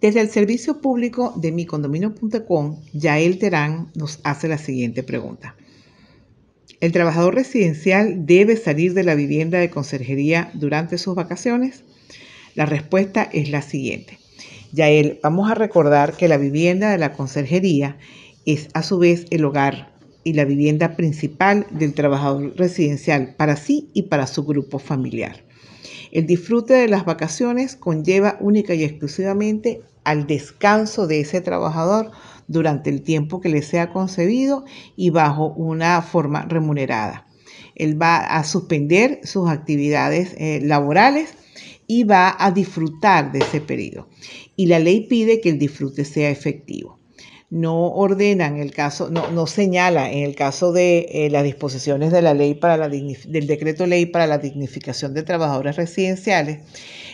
Desde el servicio público de micondominio.com, Yael Terán nos hace la siguiente pregunta. ¿El trabajador residencial debe salir de la vivienda de conserjería durante sus vacaciones? La respuesta es la siguiente. Yael, vamos a recordar que la vivienda de la conserjería es a su vez el hogar y la vivienda principal del trabajador residencial para sí y para su grupo familiar. El disfrute de las vacaciones conlleva única y exclusivamente al descanso de ese trabajador durante el tiempo que le sea concebido y bajo una forma remunerada. Él va a suspender sus actividades eh, laborales y va a disfrutar de ese periodo. Y la ley pide que el disfrute sea efectivo no ordena en el caso, no, no señala en el caso de eh, las disposiciones de la ley para la del decreto ley para la dignificación de trabajadores residenciales,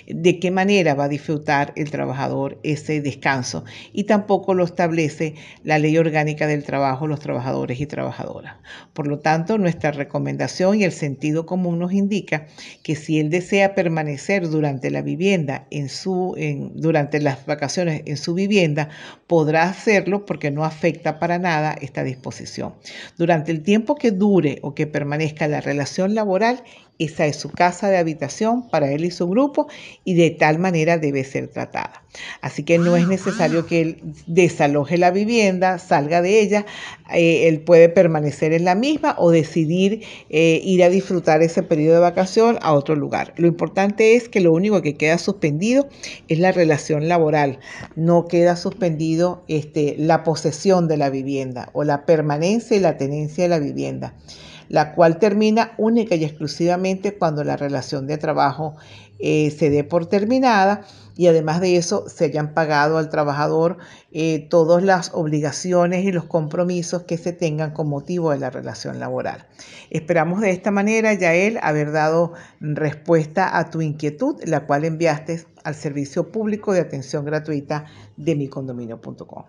de qué manera va a disfrutar el trabajador ese descanso. Y tampoco lo establece la ley orgánica del trabajo, los trabajadores y trabajadoras. Por lo tanto, nuestra recomendación y el sentido común nos indica que si él desea permanecer durante la vivienda, en su, durante las vacaciones en su vivienda, podrá hacerlo porque no afecta para nada esta disposición. Durante el tiempo que dure o que permanezca la relación laboral, esa es su casa de habitación para él y su grupo y de tal manera debe ser tratada. Así que no es ah, necesario ah. que él desaloje la vivienda, salga de ella, eh, él puede permanecer en la misma o decidir eh, ir a disfrutar ese periodo de vacación a otro lugar. Lo importante es que lo único que queda suspendido es la relación laboral, no queda suspendido este, la posesión de la vivienda o la permanencia y la tenencia de la vivienda la cual termina única y exclusivamente cuando la relación de trabajo eh, se dé por terminada y además de eso se hayan pagado al trabajador eh, todas las obligaciones y los compromisos que se tengan con motivo de la relación laboral. Esperamos de esta manera, Yael, haber dado respuesta a tu inquietud, la cual enviaste al Servicio Público de Atención Gratuita de micondominio.com.